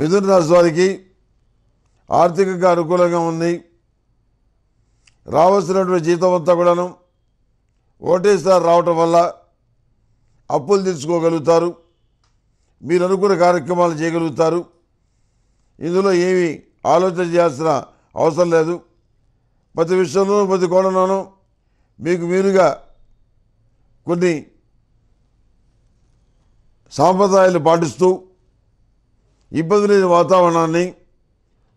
మిథున రాశి వారికి ఆర్థికంగా అనుకూలంగా ఉంది రావాల్సినటువంటి జీతం అంతా కూడాను ఓటేసారి రావటం వల్ల అప్పులు తీర్చుకోగలుగుతారు మీరు అనుకున్న కార్యక్రమాలు చేయగలుగుతారు ఇందులో ఏమి ఆలోచన చేయాల్సిన అవసరం లేదు ప్రతి విషయంలోనూ ప్రతి కోణంలోనూ మీకు మీరుగా కొన్ని సాంప్రదాయాలు పాటిస్తూ ఇబ్బంది లేని వాతావరణాన్ని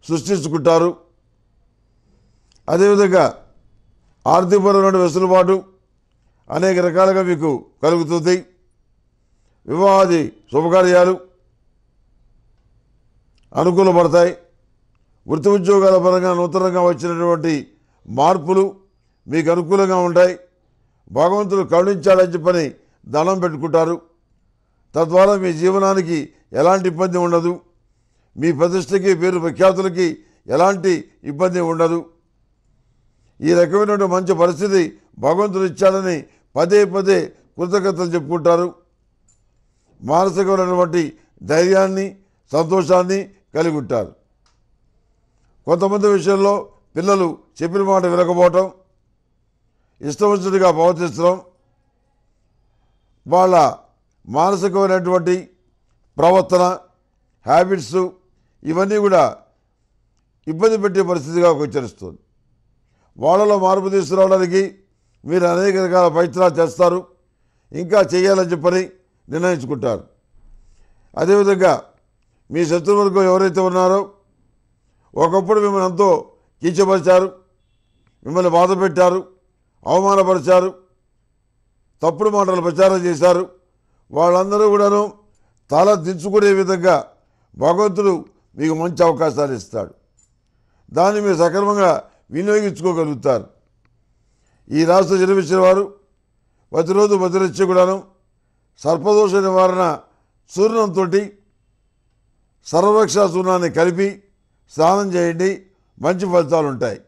సృష్టించుకుంటారు అదేవిధంగా ఆర్థికపరమైన వెసులుబాటు అనేక రకాలుగా మీకు కలుగుతుంది వివాహాది శుభకార్యాలు అనుకూలపడతాయి వృత్తి ఉద్యోగాల పరంగా నూతనంగా వచ్చినటువంటి మార్పులు మీకు అనుకూలంగా ఉంటాయి భగవంతుడు కరుణించాలని చెప్పని దళం పెట్టుకుంటారు తద్వారా మీ జీవనానికి ఎలాంటి ఇబ్బంది ఉండదు మీ ప్రతిష్టకి పేరు ప్రఖ్యాతులకి ఎలాంటి ఇబ్బంది ఉండదు ఈ రకమైనటువంటి మంచి పరిస్థితి భగవంతుడు ఇచ్చాడని పదే పదే కృతజ్ఞతలు చెప్పుకుంటారు మానసికమైనటువంటి ధైర్యాన్ని సంతోషాన్ని కలిగి ఉంటారు కొంతమంది విషయంలో పిల్లలు చెప్పిన మాట వినకపోవటం ఇష్టవంతుడిగా వచ్చినట్టుగా ప్రవర్తించడం వాళ్ళ మానసికమైనటువంటి ప్రవర్తన హ్యాబిట్స్ ఇవన్నీ కూడా ఇబ్బంది పెట్టే పరిస్థితిగా గోచరిస్తుంది వాళ్ళలో మార్పు తీసుకురావడానికి మీరు అనేక రకాల ప్రయత్నాలు చేస్తారు ఇంకా చేయాలని చెప్పని నిర్ణయించుకుంటారు అదేవిధంగా మీ శత్రువర్గం ఎవరైతే ఉన్నారో ఒకప్పుడు మిమ్మల్ని ఎంతో కీచపరిచారు మిమ్మల్ని బాధ పెట్టారు అవమానపరిచారు తప్పుడు మాటలు ప్రచారం చేశారు వాళ్ళందరూ కూడాను తల దించుకునే విధంగా భగవంతుడు మీకు మంచి అవకాశాలు ఇస్తాడు దాన్ని మీరు సక్రమంగా వినియోగించుకోగలుగుతారు ఈ రాష్ట్ర జన్మించిన వారు ప్రతిరోజు కూడాను సర్పదోష నివారణ చూర్ణంతో సర్వరక్ష చూర్ణాన్ని కలిపి స్నానం చేయండి మంచి ఫలితాలు ఉంటాయి